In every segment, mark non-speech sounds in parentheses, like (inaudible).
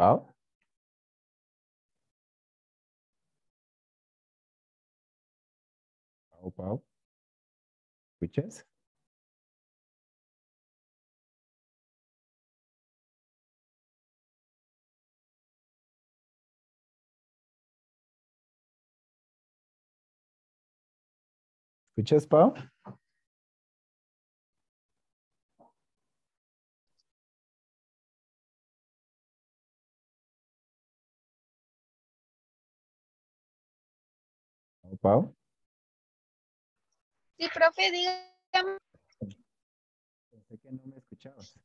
about? Which is? Witches. Witches, pow. Pau. Sí, profe, dígame. Pensé que no me escuchabas.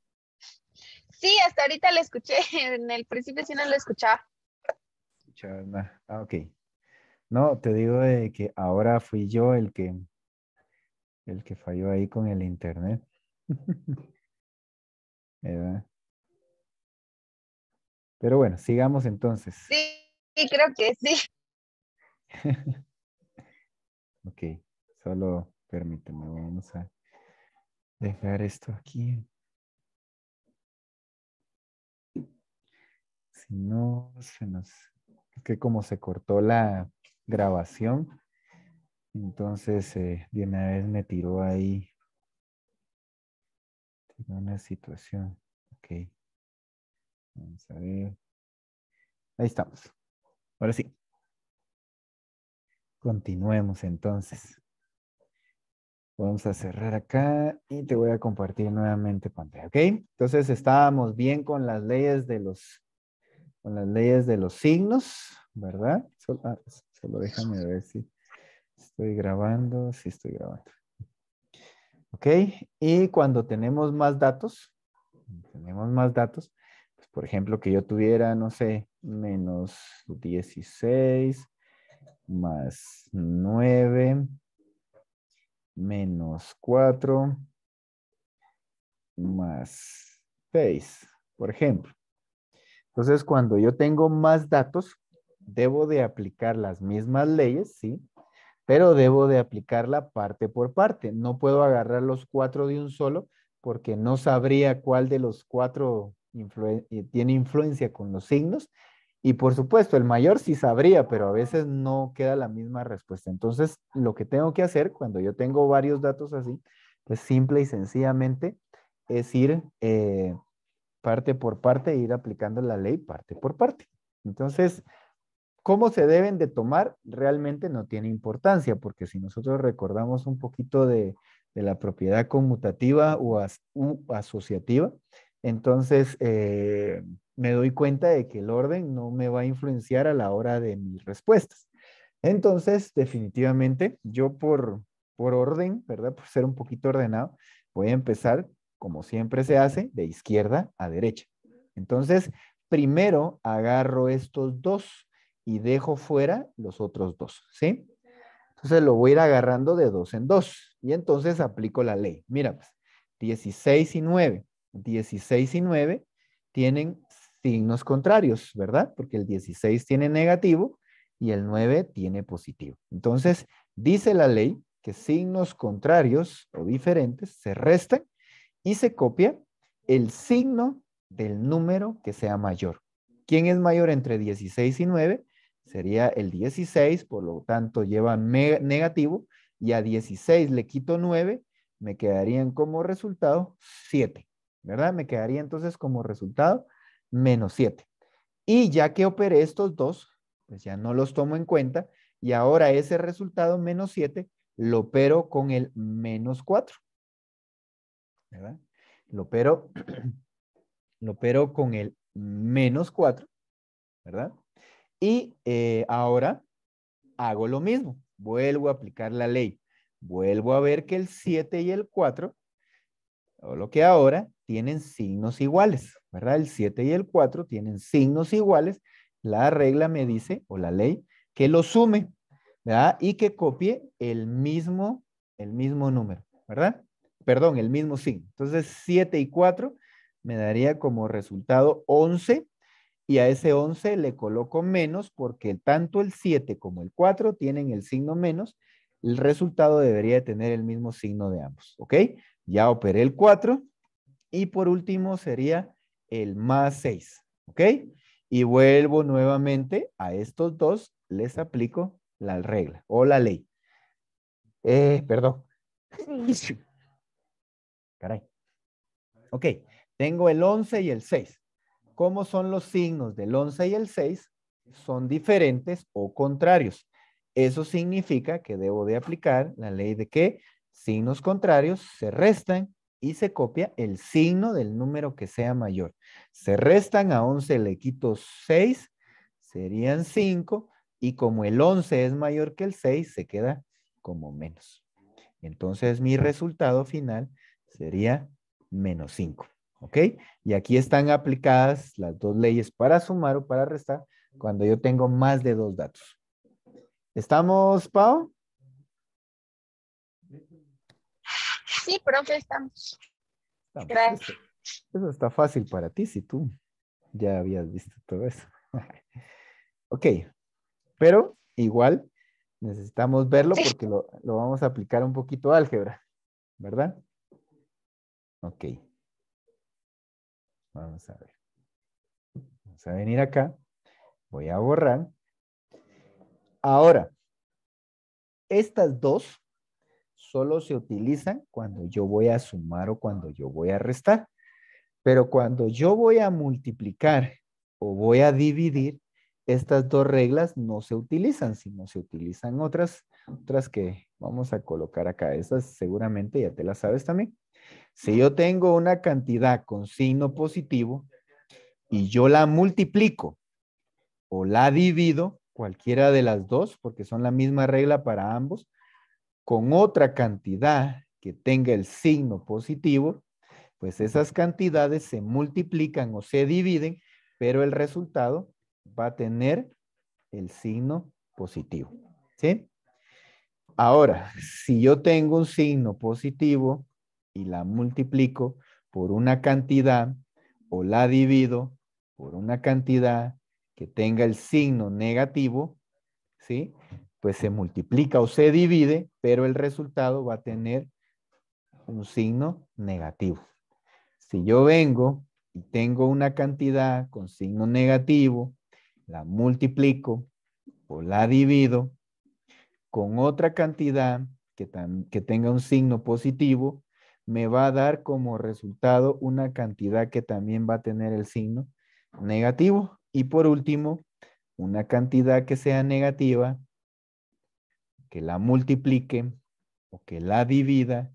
Sí, hasta ahorita lo escuché. (laughs) En el principio sí no lo escuchaba. Escuchaba, ah, ok. No, te digo de que ahora fui yo el que el que falló ahí con el internet. (laughs) Pero bueno, sigamos entonces. Sí, creo que sí. (laughs) Ok, solo permíteme, vamos a dejar esto aquí. Si no, se nos... Es que como se cortó la grabación, entonces eh, de una vez me tiró ahí una situación. Ok. Vamos a ver. Ahí estamos. Ahora sí. Continuemos entonces. Vamos a cerrar acá y te voy a compartir nuevamente pantalla, ¿ok? Entonces estábamos bien con las leyes de los, con las leyes de los signos, ¿verdad? Ah, solo, déjame ver si estoy grabando, si estoy grabando. ¿Ok? Y cuando tenemos más datos, tenemos más datos, pues, por ejemplo que yo tuviera, no sé, menos 16, más 9 menos 4 más 6, por ejemplo. Entonces, cuando yo tengo más datos, debo de aplicar las mismas leyes, ¿sí? Pero debo de aplicarla parte por parte. No puedo agarrar los cuatro de un solo porque no sabría cuál de los cuatro eh, tiene influencia con los signos y por supuesto, el mayor sí sabría, pero a veces no queda la misma respuesta. Entonces, lo que tengo que hacer cuando yo tengo varios datos así, pues simple y sencillamente es ir eh, parte por parte e ir aplicando la ley parte por parte. Entonces, cómo se deben de tomar realmente no tiene importancia, porque si nosotros recordamos un poquito de, la propiedad conmutativa o asociativa, entonces, eh, me doy cuenta de que el orden no me va a influenciar a la hora de mis respuestas. Entonces, definitivamente, yo por, por orden, ¿verdad? Por ser un poquito ordenado, voy a empezar, como siempre se hace, de izquierda a derecha. Entonces, primero agarro estos dos y dejo fuera los otros dos, ¿sí? Entonces lo voy a ir agarrando de dos en dos y entonces aplico la ley. Mira, pues, 16 y 9. 16 y 9 tienen signos contrarios, ¿verdad? Porque el 16 tiene negativo y el 9 tiene positivo. Entonces, dice la ley que signos contrarios o diferentes se restan y se copia el signo del número que sea mayor. ¿Quién es mayor entre 16 y 9? Sería el 16, por lo tanto lleva negativo, y a 16 le quito 9, me quedarían como resultado 7. ¿verdad? Me quedaría entonces como resultado menos 7. Y ya que operé estos dos, pues ya no los tomo en cuenta y ahora ese resultado menos 7 lo opero con el menos 4. ¿Verdad? Lo opero, (clears throat) lo opero con el menos 4, ¿verdad? Y eh, ahora hago lo mismo, vuelvo a aplicar la ley, vuelvo a ver que el 7 y el 4 o lo que ahora tienen signos iguales, ¿verdad? El 7 y el 4 tienen signos iguales. La regla me dice, o la ley, que lo sume, ¿verdad? Y que copie el mismo, el mismo número, ¿verdad? Perdón, el mismo signo. Entonces, 7 y 4 me daría como resultado 11 y a ese 11 le coloco menos porque tanto el 7 como el 4 tienen el signo menos, el resultado debería tener el mismo signo de ambos, ¿ok? Ya operé el 4. Y por último sería el más 6. ¿Ok? Y vuelvo nuevamente a estos dos, les aplico la regla o la ley. Eh, perdón. (laughs) Caray. Ok, tengo el 11 y el 6. ¿Cómo son los signos del 11 y el 6? Son diferentes o contrarios. Eso significa que debo de aplicar la ley de qué? signos contrarios se restan y se copia el signo del número que sea mayor. Se restan a 11, le quito 6, serían 5, y como el 11 es mayor que el 6, se queda como menos. Entonces mi resultado final sería menos 5. ¿Ok? Y aquí están aplicadas las dos leyes para sumar o para restar cuando yo tengo más de dos datos. ¿Estamos, Pau? Sí, profe, estamos. Gracias. Eso, está fácil para ti si tú ya habías visto todo eso. (laughs) ok, pero igual necesitamos verlo porque lo, lo vamos a aplicar un poquito a álgebra, ¿verdad? Ok. Vamos a ver. Vamos a venir acá. Voy a borrar. Ahora, estas dos solo se utilizan cuando yo voy a sumar o cuando yo voy a restar. Pero cuando yo voy a multiplicar o voy a dividir, estas dos reglas no se utilizan, sino se utilizan otras, otras que vamos a colocar acá. esas seguramente ya te las sabes también. Si yo tengo una cantidad con signo positivo y yo la multiplico o la divido, cualquiera de las dos, porque son la misma regla para ambos, con otra cantidad que tenga el signo positivo, pues esas cantidades se multiplican o se dividen, pero el resultado va a tener el signo positivo. ¿Sí? Ahora, si yo tengo un signo positivo y la multiplico por una cantidad o la divido por una cantidad que tenga el signo negativo, ¿sí? pues se multiplica o se divide, pero el resultado va a tener un signo negativo. Si yo vengo y tengo una cantidad con signo negativo, la multiplico o la divido con otra cantidad que, que tenga un signo positivo, me va a dar como resultado una cantidad que también va a tener el signo negativo. Y por último, una cantidad que sea negativa que la multiplique o que la divida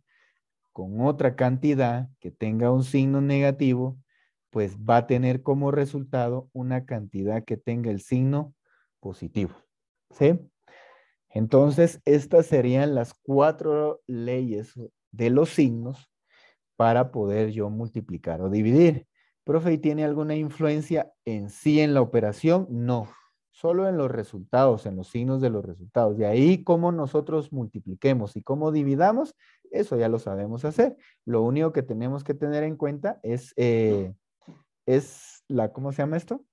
con otra cantidad que tenga un signo negativo, pues va a tener como resultado una cantidad que tenga el signo positivo. ¿Sí? Entonces, estas serían las cuatro leyes de los signos para poder yo multiplicar o dividir. Profe, ¿y tiene alguna influencia en sí en la operación? No, solo en los resultados, en los signos de los resultados. De ahí cómo nosotros multipliquemos y cómo dividamos, eso ya lo sabemos hacer. Lo único que tenemos que tener en cuenta es, eh, es la, ¿cómo se llama esto?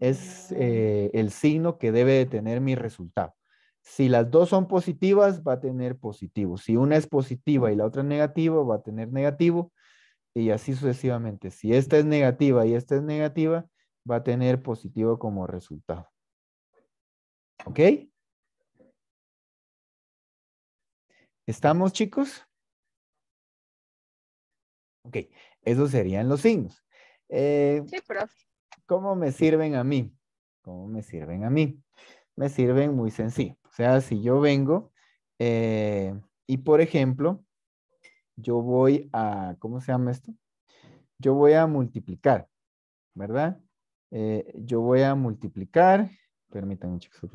Es eh, el signo que debe tener mi resultado. Si las dos son positivas, va a tener positivo. Si una es positiva y la otra es negativa, va a tener negativo. Y así sucesivamente. Si esta es negativa y esta es negativa, va a tener positivo como resultado. ¿Ok? ¿Estamos, chicos? Ok, esos serían los signos. Eh, sí, profe. ¿Cómo me sirven a mí? ¿Cómo me sirven a mí? Me sirven muy sencillo. O sea, si yo vengo eh, y, por ejemplo, yo voy a, ¿cómo se llama esto? Yo voy a multiplicar, ¿verdad? Eh, yo voy a multiplicar Permítanme chicos.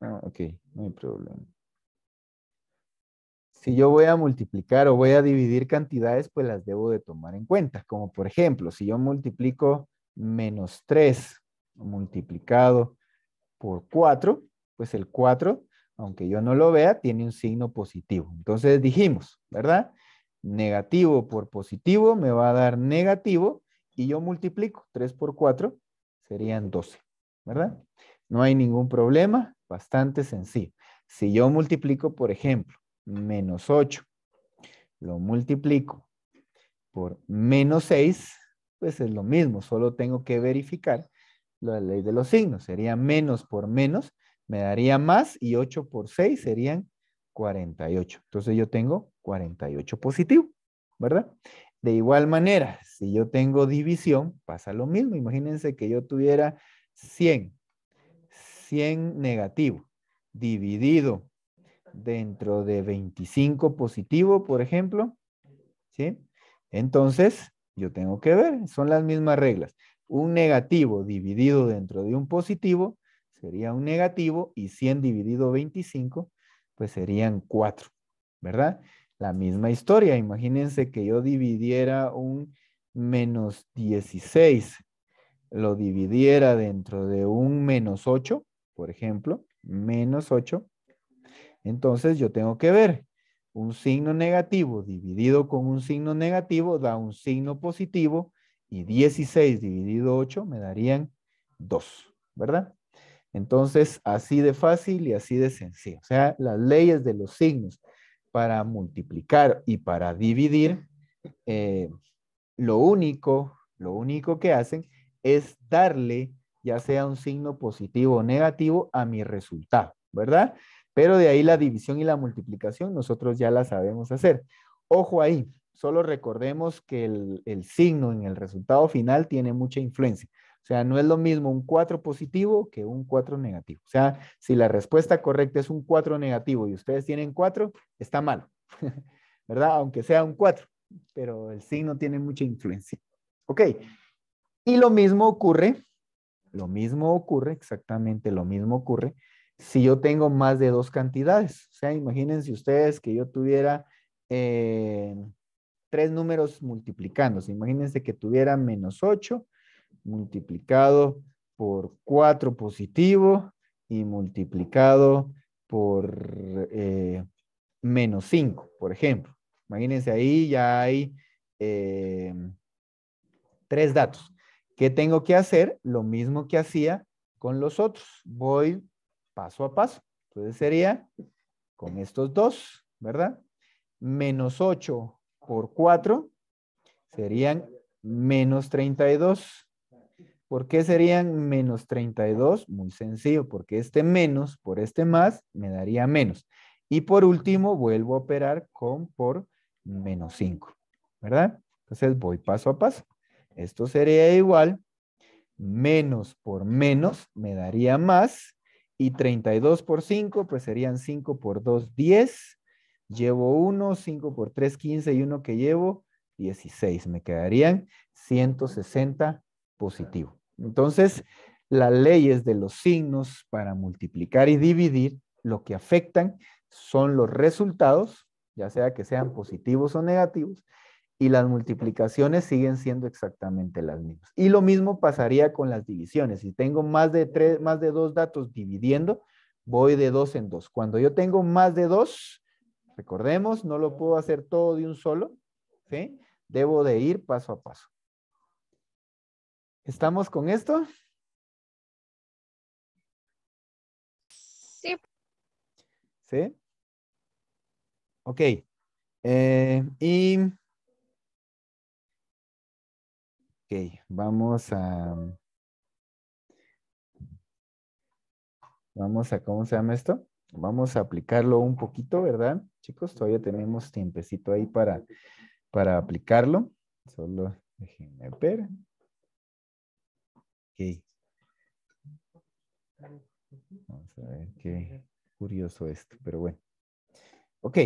Ah, ok, no hay problema. Si yo voy a multiplicar o voy a dividir cantidades, pues las debo de tomar en cuenta. Como por ejemplo, si yo multiplico menos 3 multiplicado por 4, pues el 4, aunque yo no lo vea, tiene un signo positivo. Entonces dijimos, ¿verdad? Negativo por positivo me va a dar negativo y yo multiplico 3 por 4, serían 12, ¿verdad? No hay ningún problema, bastante sencillo. Si yo multiplico, por ejemplo, menos 8, lo multiplico por menos 6, pues es lo mismo, solo tengo que verificar la ley de los signos. Sería menos por menos, me daría más y 8 por 6 serían 48. Entonces yo tengo 48 positivo, ¿verdad? De igual manera, si yo tengo división, pasa lo mismo. Imagínense que yo tuviera 100, 100 negativo, dividido dentro de 25 positivo, por ejemplo, ¿sí? Entonces, yo tengo que ver, son las mismas reglas. Un negativo dividido dentro de un positivo sería un negativo y 100 dividido 25, pues serían 4, ¿verdad? la misma historia. Imagínense que yo dividiera un menos 16, lo dividiera dentro de un menos 8, por ejemplo, menos 8. Entonces yo tengo que ver, un signo negativo dividido con un signo negativo da un signo positivo y 16 dividido 8 me darían 2, ¿verdad? Entonces, así de fácil y así de sencillo. O sea, las leyes de los signos para multiplicar y para dividir, eh, lo único, lo único que hacen es darle ya sea un signo positivo o negativo a mi resultado, ¿verdad? Pero de ahí la división y la multiplicación nosotros ya la sabemos hacer. Ojo ahí, solo recordemos que el signo en el resultado final tiene mucha influencia. O sea, no es lo mismo un 4 positivo que un 4 negativo. O sea, si la respuesta correcta es un 4 negativo y ustedes tienen 4, está mal, (laughs) ¿verdad? Aunque sea un 4, pero el signo tiene mucha influencia. Ok, y lo mismo ocurre, lo mismo ocurre, exactamente lo mismo ocurre si yo tengo más de dos cantidades. O sea, imagínense ustedes que yo tuviera eh, tres números multiplicándose. Imagínense que tuviera menos 8 multiplicado por 4 positivo y multiplicado por eh, menos 5, por ejemplo. Imagínense ahí ya hay eh, tres datos. ¿Qué tengo que hacer? Lo mismo que hacía con los otros. Voy paso a paso. Entonces sería con estos dos, ¿verdad? Menos 8 por 4 serían menos 32. ¿Por qué serían menos 32? Muy sencillo, porque este menos por este más me daría menos. Y por último, vuelvo a operar con por menos 5, ¿verdad? Entonces voy paso a paso. Esto sería igual, menos por menos me daría más, y 32 por 5, pues serían 5 por 2, 10. Llevo 1, 5 por 3, 15, y uno que llevo, 16. Me quedarían 160 positivo. Entonces, las leyes de los signos para multiplicar y dividir lo que afectan son los resultados, ya sea que sean positivos o negativos, y las multiplicaciones siguen siendo exactamente las mismas. Y lo mismo pasaría con las divisiones. Si tengo más de tres, más de dos datos dividiendo, voy de dos en dos. Cuando yo tengo más de dos, recordemos, no lo puedo hacer todo de un solo, ¿sí? Debo de ir paso a paso. ¿Estamos con esto? Sí. ¿Sí? Ok. Eh, y... Ok, vamos a... Vamos a, ¿cómo se llama esto? Vamos a aplicarlo un poquito, ¿verdad? Chicos, todavía tenemos tiempecito ahí para, para aplicarlo. Solo déjenme ver. Vamos a ver qué curioso esto, pero bueno. Ok.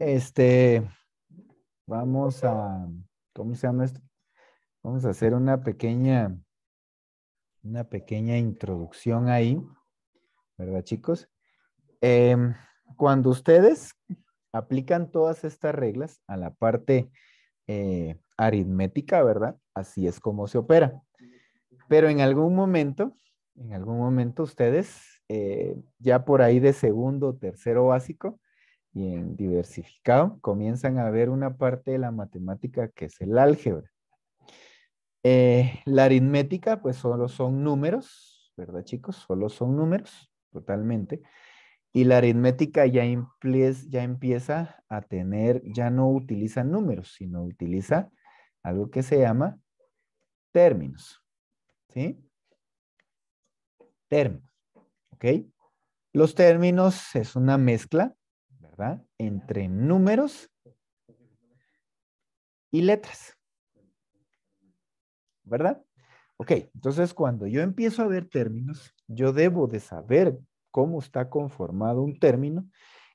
Este, vamos a, ¿cómo se llama esto? Vamos a hacer una pequeña, una pequeña introducción ahí, ¿verdad chicos? Em, cuando ustedes aplican todas estas reglas a la parte eh, aritmética, ¿verdad? Así es como se opera. Pero en algún momento, en algún momento ustedes, eh, ya por ahí de segundo, tercero básico y en diversificado, comienzan a ver una parte de la matemática que es el álgebra. Eh, la aritmética, pues solo son números, ¿verdad chicos? Solo son números, totalmente. Y la aritmética ya, empieza a tener, ya no utiliza números, sino utiliza algo que se llama términos. ¿Sí? Términos. ¿Ok? Los términos es una mezcla, ¿verdad? Entre números y letras. ¿Verdad? Ok, entonces cuando yo empiezo a ver términos, yo debo de saber cómo está conformado un término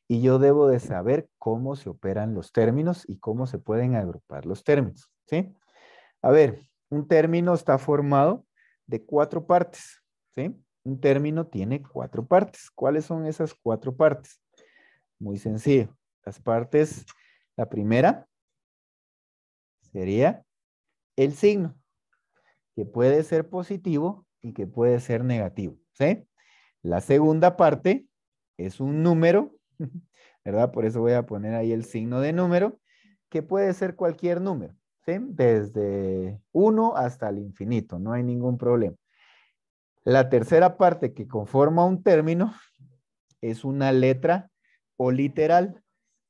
y yo debo de saber cómo se operan los términos y cómo se pueden agrupar los términos, ¿sí? A ver, un término está formado de cuatro partes, ¿sí? Un término tiene cuatro partes. ¿Cuáles son esas cuatro partes? Muy sencillo. Las partes, la primera sería el signo, que puede ser positivo y que puede ser negativo, ¿sí? La segunda parte es un número, (laughs) ¿verdad? Por eso voy a poner ahí el signo de número, que puede ser cualquier número, ¿sí? Desde 1 hasta el infinito, no hay ningún problema. La tercera parte que conforma un término (laughs) es una letra o literal,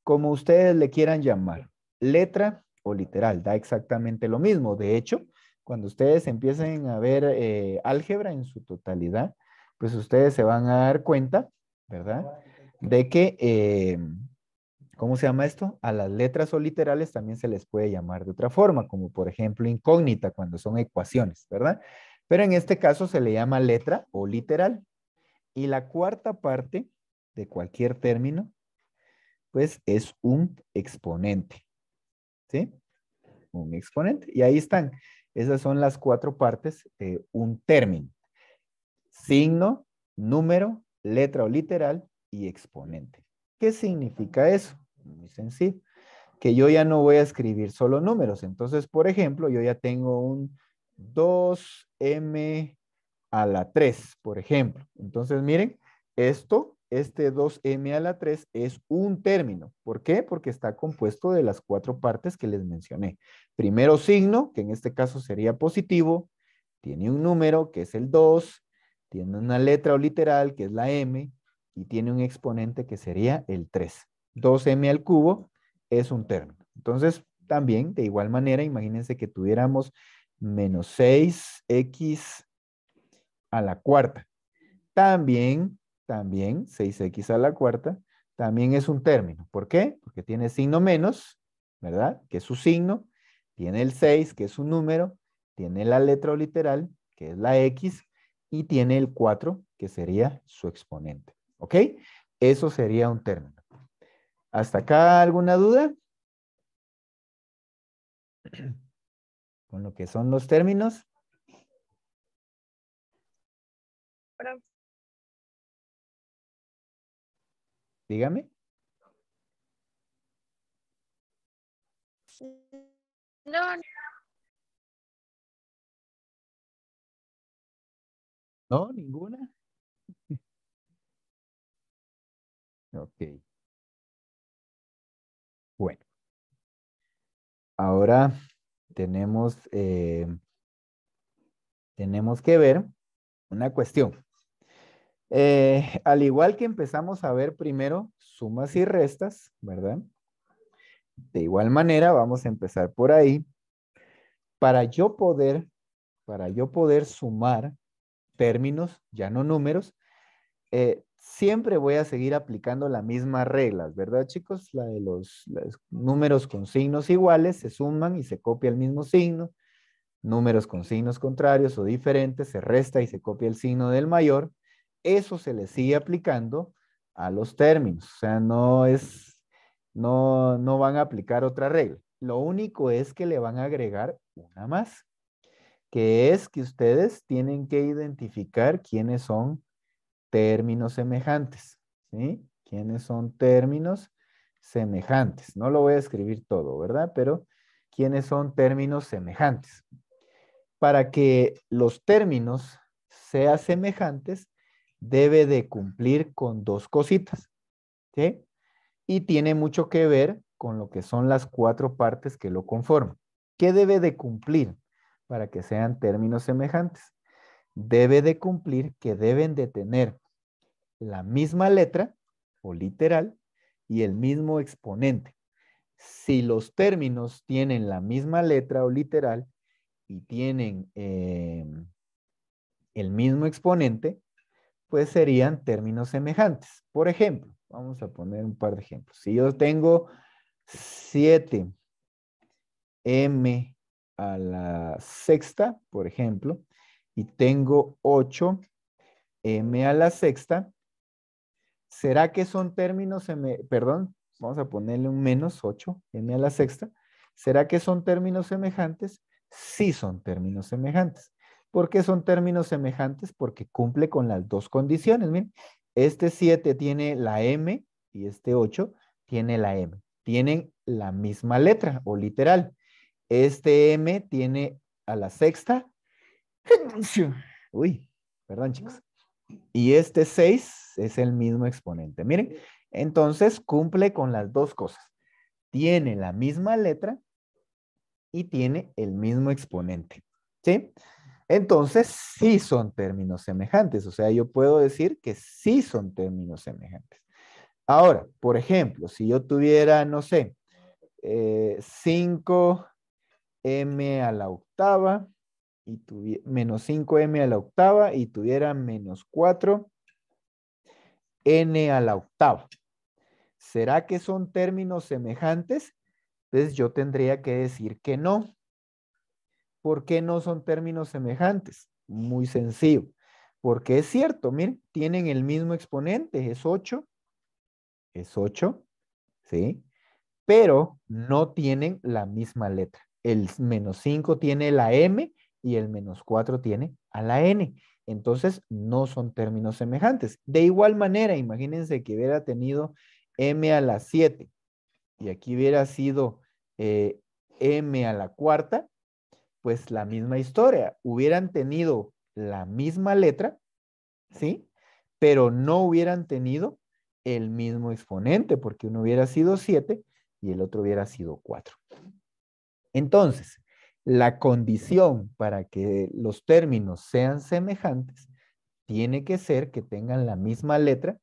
como ustedes le quieran llamar. Letra o literal, da exactamente lo mismo. De hecho, cuando ustedes empiecen a ver eh, álgebra en su totalidad, pues ustedes se van a dar cuenta, ¿verdad? De que, eh, ¿cómo se llama esto? A las letras o literales también se les puede llamar de otra forma, como por ejemplo incógnita cuando son ecuaciones, ¿verdad? Pero en este caso se le llama letra o literal. Y la cuarta parte de cualquier término, pues es un exponente, ¿sí? Un exponente. Y ahí están. Esas son las cuatro partes de un término signo, número, letra o literal y exponente. ¿Qué significa eso? Muy sencillo. Que yo ya no voy a escribir solo números. Entonces, por ejemplo, yo ya tengo un 2m a la 3, por ejemplo. Entonces, miren, esto, este 2m a la 3 es un término. ¿Por qué? Porque está compuesto de las cuatro partes que les mencioné. Primero signo, que en este caso sería positivo, tiene un número que es el 2, tiene una letra o literal que es la m y tiene un exponente que sería el 3. 2m al cubo es un término. Entonces, también de igual manera, imagínense que tuviéramos menos 6x a la cuarta. También, también 6x a la cuarta, también es un término. ¿Por qué? Porque tiene signo menos, ¿verdad? Que es su signo. Tiene el 6, que es su número. Tiene la letra o literal, que es la X y tiene el 4, que sería su exponente. ¿Ok? Eso sería un término. ¿Hasta acá alguna duda? (clears throat) Con lo que son los términos. Dígame. No, no. ¿No? ¿Ninguna? (laughs) ok. Bueno. Ahora tenemos, eh, tenemos que ver una cuestión. Eh, al igual que empezamos a ver primero sumas y restas, ¿verdad? De igual manera, vamos a empezar por ahí. Para yo poder, para yo poder sumar términos, ya no números, eh, siempre voy a seguir aplicando las mismas reglas, ¿verdad, chicos? La de los, los, números con signos iguales se suman y se copia el mismo signo. Números con signos contrarios o diferentes se resta y se copia el signo del mayor. Eso se le sigue aplicando a los términos. O sea, no es, no, no van a aplicar otra regla. Lo único es que le van a agregar una más que es que ustedes tienen que identificar quiénes son términos semejantes, ¿sí? ¿Quiénes son términos semejantes? No lo voy a escribir todo, ¿verdad? Pero quiénes son términos semejantes. Para que los términos sean semejantes, debe de cumplir con dos cositas, ¿sí? Y tiene mucho que ver con lo que son las cuatro partes que lo conforman. ¿Qué debe de cumplir? para que sean términos semejantes. Debe de cumplir que deben de tener la misma letra o literal y el mismo exponente. Si los términos tienen la misma letra o literal y tienen eh, el mismo exponente, pues serían términos semejantes. Por ejemplo, vamos a poner un par de ejemplos. Si yo tengo 7 m a la sexta, por ejemplo, y tengo 8m a la sexta, ¿será que son términos, perdón, vamos a ponerle un menos 8m a la sexta? ¿Será que son términos semejantes? Sí son términos semejantes. ¿Por qué son términos semejantes? Porque cumple con las dos condiciones. Miren, este 7 tiene la m y este 8 tiene la m. Tienen la misma letra o literal. Este M tiene a la sexta. Uy, perdón chicos. Y este 6 es el mismo exponente. Miren, entonces cumple con las dos cosas. Tiene la misma letra y tiene el mismo exponente. ¿Sí? Entonces, sí son términos semejantes. O sea, yo puedo decir que sí son términos semejantes. Ahora, por ejemplo, si yo tuviera, no sé, eh, cinco m a la octava y tuviera menos 5m a la octava y tuviera menos 4 n a la octava. ¿Será que son términos semejantes? Entonces yo tendría que decir que no. ¿Por qué no son términos semejantes? Muy sencillo. Porque es cierto, miren, tienen el mismo exponente, es 8, es 8, ¿sí? Pero no tienen la misma letra el menos 5 tiene la m y el menos 4 tiene a la n. Entonces, no son términos semejantes. De igual manera, imagínense que hubiera tenido m a la 7 y aquí hubiera sido eh, m a la cuarta, pues la misma historia. Hubieran tenido la misma letra, ¿sí? Pero no hubieran tenido el mismo exponente, porque uno hubiera sido 7 y el otro hubiera sido 4. Entonces, la condición para que los términos sean semejantes tiene que ser que tengan la misma letra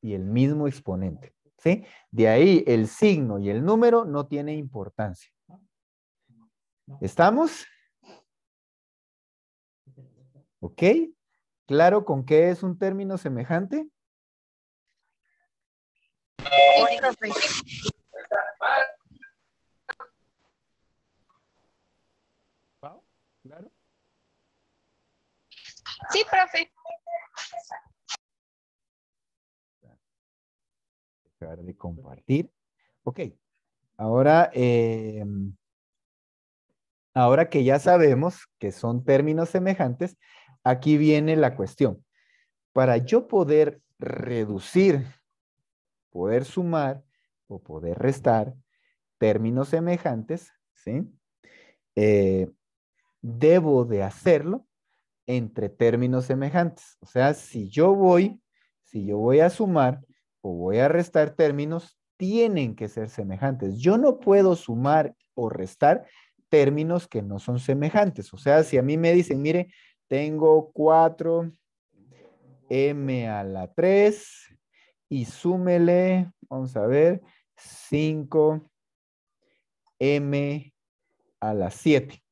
y el mismo exponente. ¿sí? De ahí el signo y el número no tiene importancia. ¿Estamos? ¿Ok? ¿Claro con qué es un término semejante? Pues. Sí, profe. Dejar de compartir. Ok, ahora, eh, ahora que ya sabemos que son términos semejantes, aquí viene la cuestión. Para yo poder reducir, poder sumar o poder restar términos semejantes, ¿sí? Eh, debo de hacerlo entre términos semejantes. O sea, si yo voy, si yo voy a sumar o voy a restar términos, tienen que ser semejantes. Yo no puedo sumar o restar términos que no son semejantes. O sea, si a mí me dicen, mire, tengo 4 m a la 3 y súmele, vamos a ver, 5 m a la 7.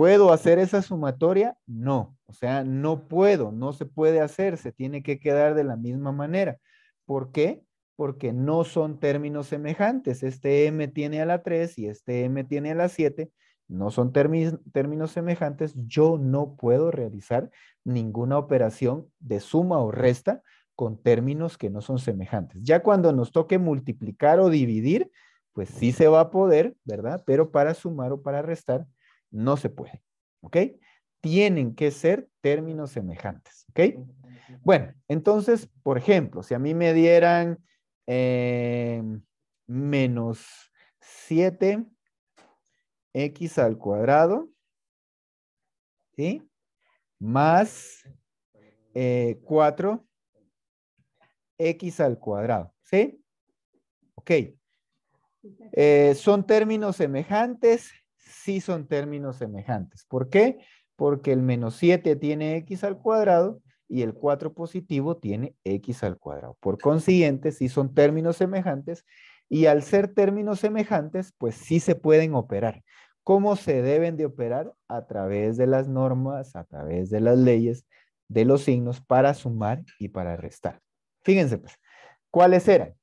¿Puedo hacer esa sumatoria? No, o sea, no puedo, no se puede hacer, se tiene que quedar de la misma manera. ¿Por qué? Porque no son términos semejantes. Este m tiene a la 3 y este m tiene a la 7, no son términos semejantes. Yo no puedo realizar ninguna operación de suma o resta con términos que no son semejantes. Ya cuando nos toque multiplicar o dividir, pues sí se va a poder, ¿verdad? Pero para sumar o para restar, no se puede, ¿ok? Tienen que ser términos semejantes, ¿ok? Bueno, entonces, por ejemplo, si a mí me dieran eh, menos 7x al cuadrado, ¿sí? Más 4x eh, al cuadrado, ¿sí? Ok. Eh, son términos semejantes, sí son términos semejantes. ¿Por qué? Porque el menos 7 tiene x al cuadrado y el 4 positivo tiene x al cuadrado. Por consiguiente, sí son términos semejantes y al ser términos semejantes, pues sí se pueden operar. ¿Cómo se deben de operar? A través de las normas, a través de las leyes, de los signos para sumar y para restar. Fíjense pues, ¿cuáles eran?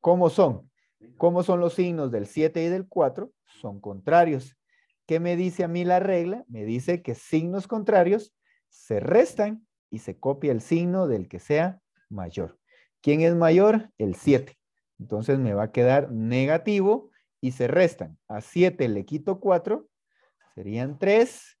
¿Cómo son? ¿Cómo son los signos del 7 y del 4? Son contrarios. ¿Qué me dice a mí la regla? Me dice que signos contrarios se restan y se copia el signo del que sea mayor. ¿Quién es mayor? El 7. Entonces me va a quedar negativo y se restan. A 7 le quito 4, serían 3.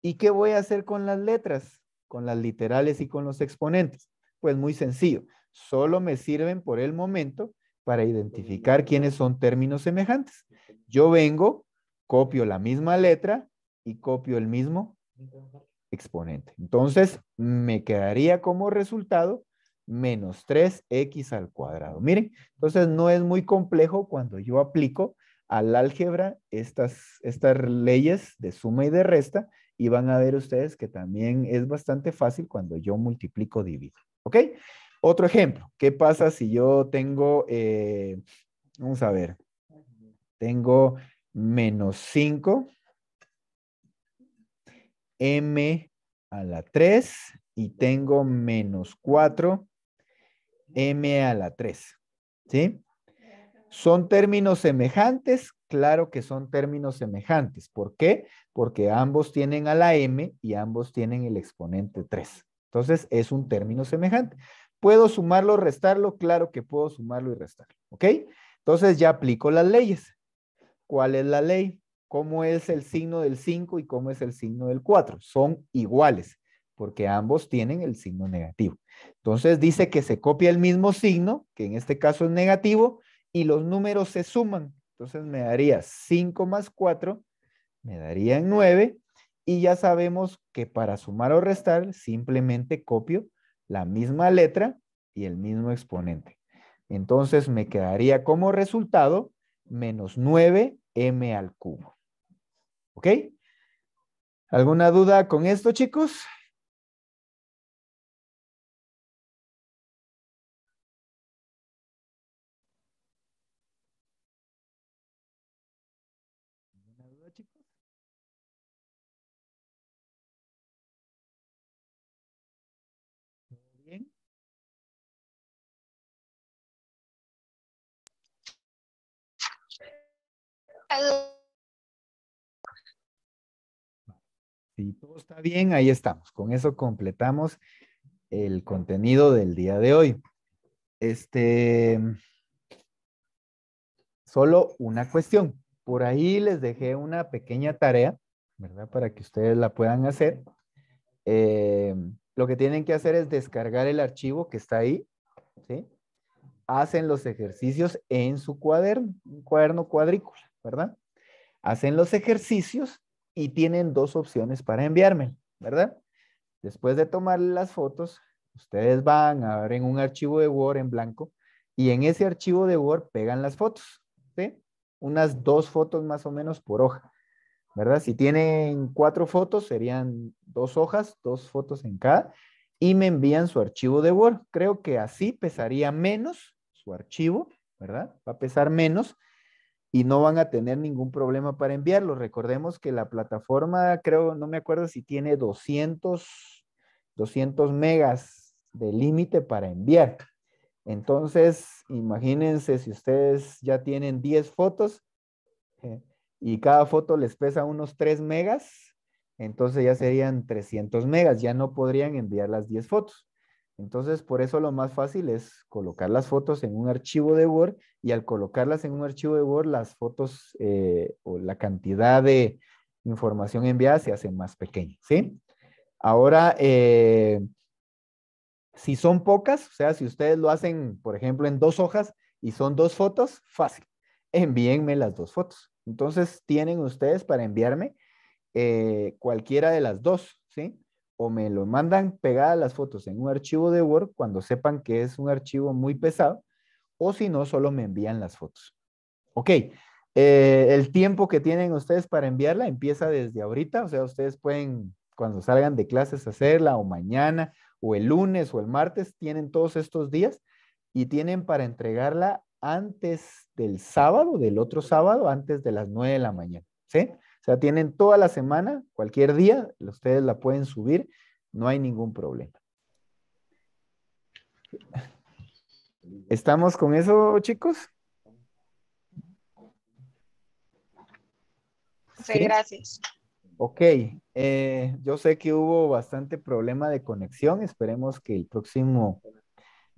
¿Y qué voy a hacer con las letras? Con las literales y con los exponentes. Pues muy sencillo. Solo me sirven por el momento para identificar quiénes son términos semejantes. Yo vengo copio la misma letra y copio el mismo exponente. Entonces, me quedaría como resultado menos 3x al cuadrado. Miren, entonces no es muy complejo cuando yo aplico al álgebra estas, estas leyes de suma y de resta y van a ver ustedes que también es bastante fácil cuando yo multiplico divido. ¿Ok? Otro ejemplo. ¿Qué pasa si yo tengo, eh, vamos a ver, tengo menos 5 m a la 3 y tengo menos 4 m a la 3. ¿Sí? ¿Son términos semejantes? Claro que son términos semejantes. ¿Por qué? Porque ambos tienen a la m y ambos tienen el exponente 3. Entonces es un término semejante. ¿Puedo sumarlo, restarlo? Claro que puedo sumarlo y restarlo. ¿Ok? Entonces ya aplico las leyes cuál es la ley, cómo es el signo del 5 y cómo es el signo del 4. Son iguales porque ambos tienen el signo negativo. Entonces dice que se copia el mismo signo, que en este caso es negativo, y los números se suman. Entonces me daría 5 más 4, me darían 9, y ya sabemos que para sumar o restar simplemente copio la misma letra y el mismo exponente. Entonces me quedaría como resultado menos 9 m al cubo. ¿Ok? ¿Alguna duda con esto, chicos? Si todo está bien, ahí estamos. Con eso completamos el contenido del día de hoy. Este, solo una cuestión. Por ahí les dejé una pequeña tarea, ¿verdad? Para que ustedes la puedan hacer. Eh, lo que tienen que hacer es descargar el archivo que está ahí, Hacen los ejercicios en su cuaderno, un cuaderno cuadrícula. ¿verdad? Hacen los ejercicios y tienen dos opciones para enviarme, ¿verdad? Después de tomar las fotos, ustedes van, a en un archivo de Word en blanco y en ese archivo de Word pegan las fotos, ¿sí? Unas dos fotos más o menos por hoja, ¿verdad? Si tienen cuatro fotos, serían dos hojas, dos fotos en cada, y me envían su archivo de Word. Creo que así pesaría menos su archivo, ¿verdad? Va a pesar menos y no van a tener ningún problema para enviarlo. Recordemos que la plataforma, creo, no me acuerdo si tiene 200, 200 megas de límite para enviar. Entonces, imagínense si ustedes ya tienen 10 fotos eh, y cada foto les pesa unos 3 megas, entonces ya serían 300 megas, ya no podrían enviar las 10 fotos. Entonces, por eso lo más fácil es colocar las fotos en un archivo de Word y al colocarlas en un archivo de Word, las fotos eh, o la cantidad de información enviada se hace más pequeña, ¿sí? Ahora, eh, si son pocas, o sea, si ustedes lo hacen, por ejemplo, en dos hojas y son dos fotos, fácil, envíenme las dos fotos. Entonces, tienen ustedes para enviarme eh, cualquiera de las dos, ¿sí? o me lo mandan pegadas las fotos en un archivo de Word cuando sepan que es un archivo muy pesado, o si no, solo me envían las fotos. Ok, eh, el tiempo que tienen ustedes para enviarla empieza desde ahorita, o sea, ustedes pueden cuando salgan de clases hacerla, o mañana, o el lunes, o el martes, tienen todos estos días y tienen para entregarla antes del sábado, del otro sábado, antes de las 9 de la mañana, ¿sí? sea, tienen toda la semana, cualquier día, ustedes la pueden subir, no hay ningún problema. ¿Estamos con eso, chicos? Sí, gracias. Ok, eh, yo sé que hubo bastante problema de conexión, esperemos que el próximo,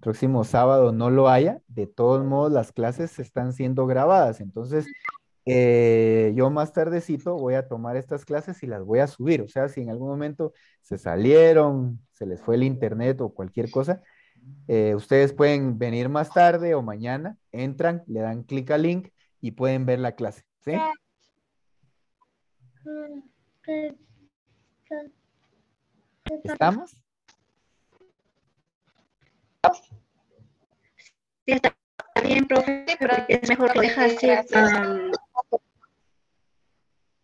próximo sábado no lo haya. De todos modos, las clases están siendo grabadas, entonces eh, yo más tardecito voy a tomar estas clases y las voy a subir. O sea, si en algún momento se salieron, se les fue el internet o cualquier cosa, eh, ustedes pueden venir más tarde o mañana, entran, le dan clic al link y pueden ver la clase. ¿Estamos? Sí, está bien, profe, pero es mejor lo deja así.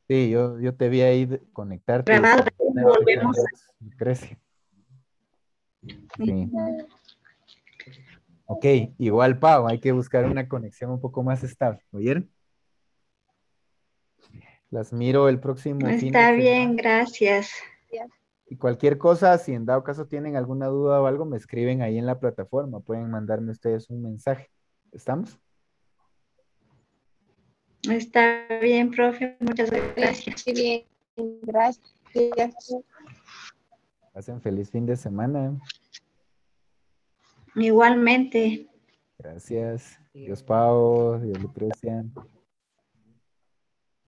Sí, yo, te vi ahí conectarte. volvemos. Ok, igual Pau, hay que buscar una conexión un poco más estable, ¿oyeron? Las miro el próximo. Está bien, gracias. Y cualquier cosa, si en dado caso tienen alguna duda o algo, me escriben ahí en la plataforma, pueden mandarme ustedes un mensaje. ¿Estamos? Está bien, profe. Muchas gracias. Muy bien. Gracias. Pasen feliz fin de semana. Igualmente. Gracias. Dios Pau, Dios Lucrecia.